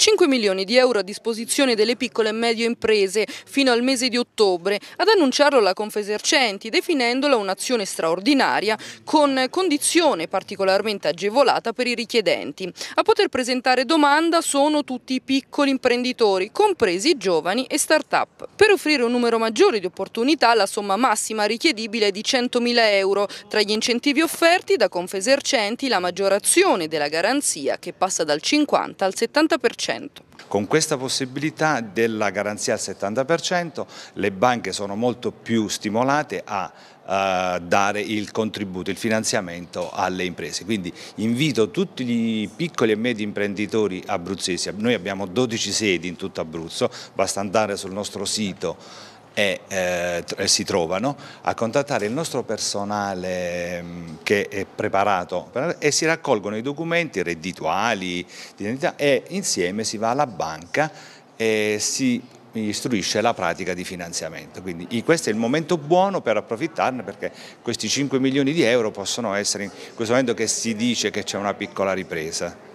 5 milioni di euro a disposizione delle piccole e medie imprese fino al mese di ottobre, ad annunciarlo la Confesercenti definendola un'azione straordinaria con condizione particolarmente agevolata per i richiedenti. A poter presentare domanda sono tutti i piccoli imprenditori, compresi i giovani e start-up. Per offrire un numero maggiore di opportunità la somma massima richiedibile è di 100.000 euro, tra gli incentivi offerti da Confesercenti la maggiorazione della garanzia che passa dal 50 al 70%. 70%. Con questa possibilità della garanzia al 70% le banche sono molto più stimolate a eh, dare il contributo, il finanziamento alle imprese. Quindi invito tutti i piccoli e medi imprenditori abruzzesi, noi abbiamo 12 sedi in tutto Abruzzo, basta andare sul nostro sito e eh, si trovano a contattare il nostro personale mm, che è preparato e si raccolgono i documenti reddituali, identità e insieme si va alla banca e si istruisce la pratica di finanziamento. Quindi questo è il momento buono per approfittarne perché questi 5 milioni di euro possono essere in questo momento che si dice che c'è una piccola ripresa.